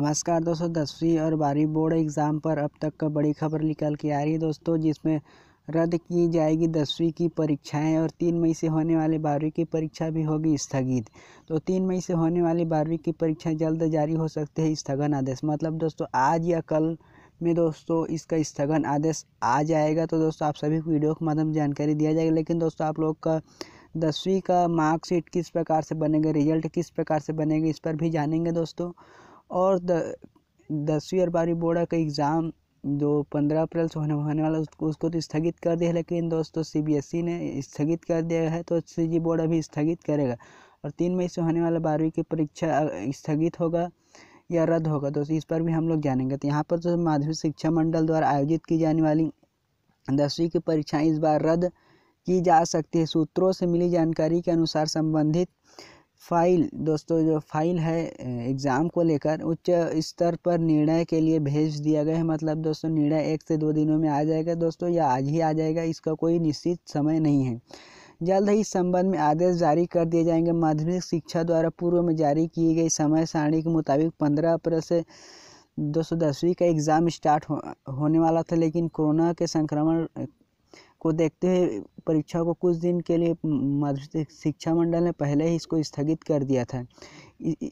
नमस्कार दोस्तों दसवीं और बारहवीं बोर्ड एग्ज़ाम पर अब तक का बड़ी खबर निकल के आ रही है दोस्तों जिसमें रद्द की जाएगी दसवीं की परीक्षाएं और तीन मई से होने वाली बारहवीं की परीक्षा भी होगी स्थगित तो तीन मई से होने वाली बारहवीं की परीक्षा जल्द जारी हो सकते हैं स्थगन आदेश मतलब दोस्तों आज या कल में दोस्तों इसका स्थगन आदेश आ जाएगा तो दोस्तों आप सभी वीडियो के माध्यम जानकारी दिया जाएगा लेकिन दोस्तों आप लोग का दसवीं का मार्कशीट किस प्रकार से बनेगा रिजल्ट किस प्रकार से बनेगा इस पर भी जानेंगे दोस्तों और दसवीं और बारहवीं बोर्ड का एग्ज़ाम जो पंद्रह अप्रैल से होने होने वाला उसको उसको तो स्थगित कर दिया है लेकिन दोस्तों सी बी एस ई ने स्थगित कर दिया है तो सी जी बोर्ड अभी स्थगित करेगा और तीन मई से होने वाला बारहवीं की परीक्षा स्थगित होगा या रद्द होगा दोस्तों इस पर भी हम लोग जानेंगे तो यहाँ पर तो माध्यमिक शिक्षा मंडल द्वारा आयोजित की जाने वाली दसवीं की परीक्षाएँ इस बार रद्द की जा सकती है सूत्रों से मिली जानकारी के अनुसार संबंधित फाइल दोस्तों जो फाइल है एग्ज़ाम को लेकर उच्च स्तर पर निर्णय के लिए भेज दिया गया है मतलब दोस्तों निर्णय एक से दो दिनों में आ जाएगा दोस्तों या आज ही आ जाएगा इसका कोई निश्चित समय नहीं है जल्द ही इस संबंध में आदेश जारी कर दिए जाएंगे माध्यमिक शिक्षा द्वारा पूर्व में जारी की गई समय सारणी के मुताबिक पंद्रह अप्रैल से दो सौ दसवीं का एग्ज़ाम स्टार्ट हो, होने वाला था लेकिन कोरोना के संक्रमण को देखते हुए परीक्षा को कुछ दिन के लिए माध्यमिक शिक्षा मंडल ने पहले ही इसको स्थगित कर दिया था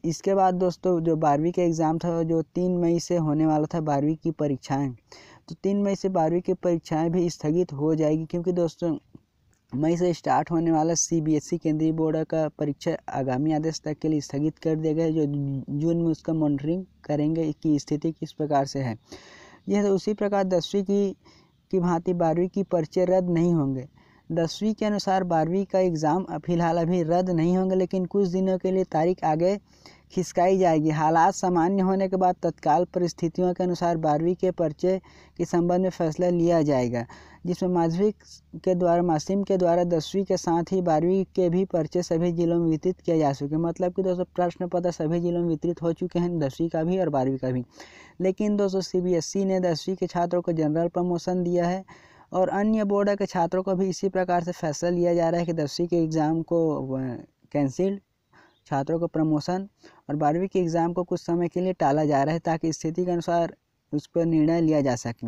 इसके बाद दोस्तों जो बारहवीं का एग्ज़ाम था जो तीन मई से होने वाला था बारहवीं की परीक्षाएँ तो तीन मई से बारहवीं की परीक्षाएँ भी स्थगित हो जाएगी क्योंकि दोस्तों मई से स्टार्ट होने वाला सीबीएसई केंद्रीय बोर्ड का परीक्षा आगामी आदेश तक के लिए स्थगित कर दिया गया जो जून में उसका मॉनिटरिंग करेंगे कि स्थिति किस प्रकार से है यह तो उसी प्रकार दसवीं की की भांति बारहवीं की पर्चे रद्द नहीं होंगे दसवीं के अनुसार बारहवीं का एग्ज़ाम फिलहाल अभी रद्द नहीं होंगे लेकिन कुछ दिनों के लिए तारीख आगे खिसकाई जाएगी हालात सामान्य होने के बाद तत्काल परिस्थितियों के अनुसार बारहवीं के पर्चे के संबंध में फैसला लिया जाएगा जिसमें माध्यमिक के द्वारा मासिम के द्वारा दसवीं के साथ ही बारहवीं के भी पर्चे सभी जिलों में वितरित किया जा सके मतलब कि दोस्तों प्रश्न पत्र सभी जिलों में वितरित हो चुके हैं दसवीं का भी और बारहवीं का भी लेकिन दोस्तों ई ने दसवीं के छात्रों को जनरल प्रमोशन दिया है और अन्य बोर्ड के छात्रों को भी इसी प्रकार से फैसला लिया जा रहा है कि दसवीं के एग्ज़ाम को कैंसिल छात्रों को प्रमोशन और बारहवीं के एग्ज़ाम को कुछ समय के लिए टाला जा रहा है ताकि स्थिति के अनुसार उस पर निर्णय लिया जा सके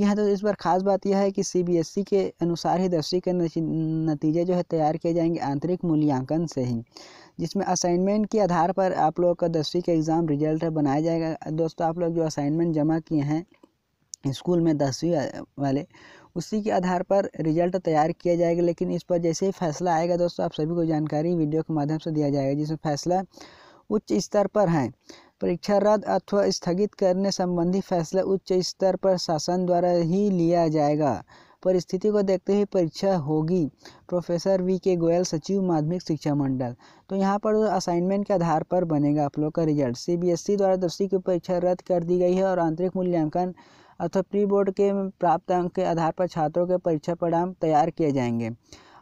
यहाँ तो इस बार खास बात यह है कि सीबीएसई के अनुसार ही दसवीं के नतीजे जो है तैयार किए जाएंगे आंतरिक मूल्यांकन से ही जिसमें असाइनमेंट के आधार पर आप लोगों का दसवीं का एग्ज़ाम रिजल्ट बनाया जाएगा दोस्तों आप लोग जो असाइनमेंट जमा किए हैं स्कूल में दसवीं वाले उसी के आधार पर रिजल्ट तैयार किया जाएगा लेकिन इस पर जैसे ही फैसला आएगा दोस्तों आप सभी को जानकारी वीडियो के माध्यम से दिया जाएगा जिसमें फैसला उच्च स्तर पर है परीक्षा रद्द अथवा स्थगित करने संबंधी फैसला उच्च स्तर पर शासन द्वारा ही लिया जाएगा परिस्थिति को देखते हुए परीक्षा होगी प्रोफेसर वी के गोयल सचिव माध्यमिक शिक्षा मंडल तो यहाँ पर असाइनमेंट के आधार पर बनेगा आप लोग का रिजल्ट सीबीएसई द्वारा दसवीं की परीक्षा रद्द कर दी गई है और आंतरिक मूल्यांकन अथवा प्री बोर्ड के प्राप्त अंक के आधार पर छात्रों के परीक्षा परिणाम तैयार किए जाएंगे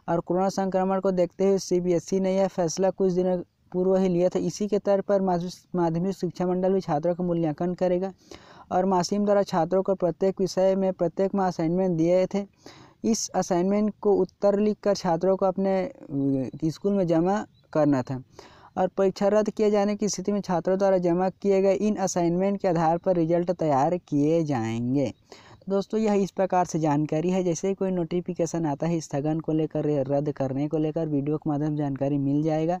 और कोरोना संक्रमण को देखते हुए सीबीएसई e ने यह फैसला कुछ दिनों पूर्व ही लिया था इसी के तौर पर माध्यमिक शिक्षा मंडल भी छात्रों का मूल्यांकन करेगा और मासिम द्वारा छात्रों को प्रत्येक विषय में प्रत्येक माह असाइनमेंट दिए थे इस असाइनमेंट को उत्तर लिख कर छात्रों को अपने स्कूल में जमा करना था और परीक्षा रद्द किए जाने की स्थिति में छात्रों द्वारा जमा किए गए इन असाइनमेंट के आधार पर रिजल्ट तैयार किए जाएंगे तो दोस्तों यह इस प्रकार से जानकारी है जैसे ही कोई नोटिफिकेशन आता है स्थगन को लेकर रद्द करने को लेकर वीडियो के माध्यम से जानकारी मिल जाएगा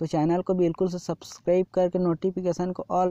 तो चैनल को बिल्कुल से सब्सक्राइब करके नोटिफिकेशन को ऑल